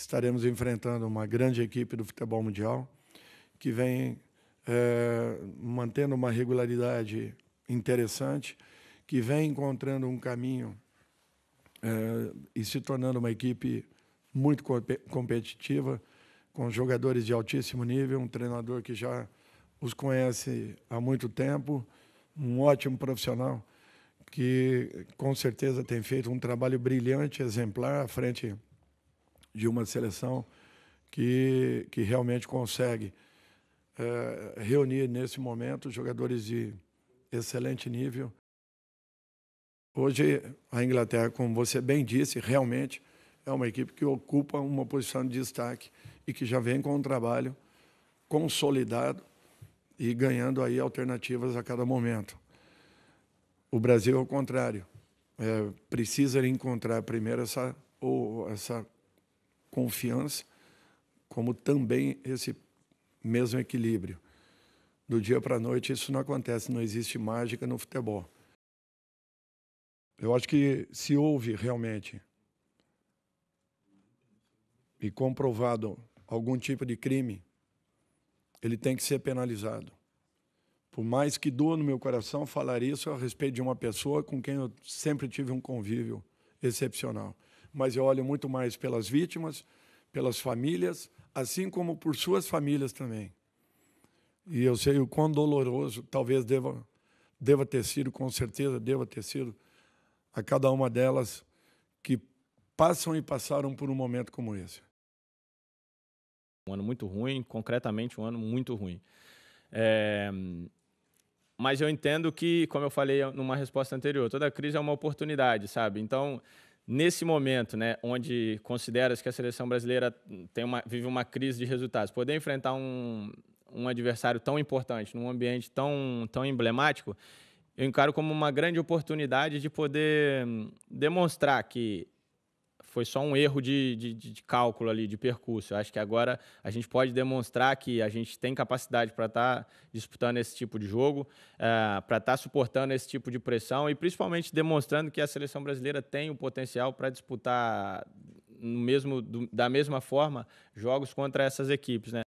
estaremos enfrentando uma grande equipe do futebol mundial que vem é, mantendo uma regularidade interessante, que vem encontrando um caminho é, e se tornando uma equipe muito competitiva, com jogadores de altíssimo nível, um treinador que já os conhece há muito tempo, um ótimo profissional que com certeza tem feito um trabalho brilhante, exemplar à frente de uma seleção que, que realmente consegue é, reunir nesse momento jogadores de excelente nível. Hoje, a Inglaterra, como você bem disse, realmente é uma equipe que ocupa uma posição de destaque e que já vem com um trabalho consolidado e ganhando aí alternativas a cada momento. O Brasil é o contrário. É, precisa encontrar primeiro essa, ou essa confiança, como também esse mesmo equilíbrio. Do dia para a noite, isso não acontece, não existe mágica no futebol. Eu acho que se houve realmente e comprovado algum tipo de crime, ele tem que ser penalizado. Por mais que doa no meu coração falar isso a respeito de uma pessoa com quem eu sempre tive um convívio excepcional mas eu olho muito mais pelas vítimas, pelas famílias, assim como por suas famílias também. E eu sei o quão doloroso talvez deva, deva ter sido, com certeza deva ter sido, a cada uma delas que passam e passaram por um momento como esse. Um ano muito ruim, concretamente um ano muito ruim. É... Mas eu entendo que, como eu falei numa resposta anterior, toda crise é uma oportunidade, sabe? Então, nesse momento, né, onde consideras que a seleção brasileira tem uma, vive uma crise de resultados, poder enfrentar um, um adversário tão importante, num ambiente tão, tão emblemático, eu encaro como uma grande oportunidade de poder hum, demonstrar que foi só um erro de, de, de, cálculo ali, de percurso. Eu acho que agora a gente pode demonstrar que a gente tem capacidade para estar tá disputando esse tipo de jogo, uh, eh, para estar tá suportando esse tipo de pressão e principalmente demonstrando que a seleção brasileira tem o potencial para disputar no mesmo, do, da mesma forma jogos contra essas equipes. Né?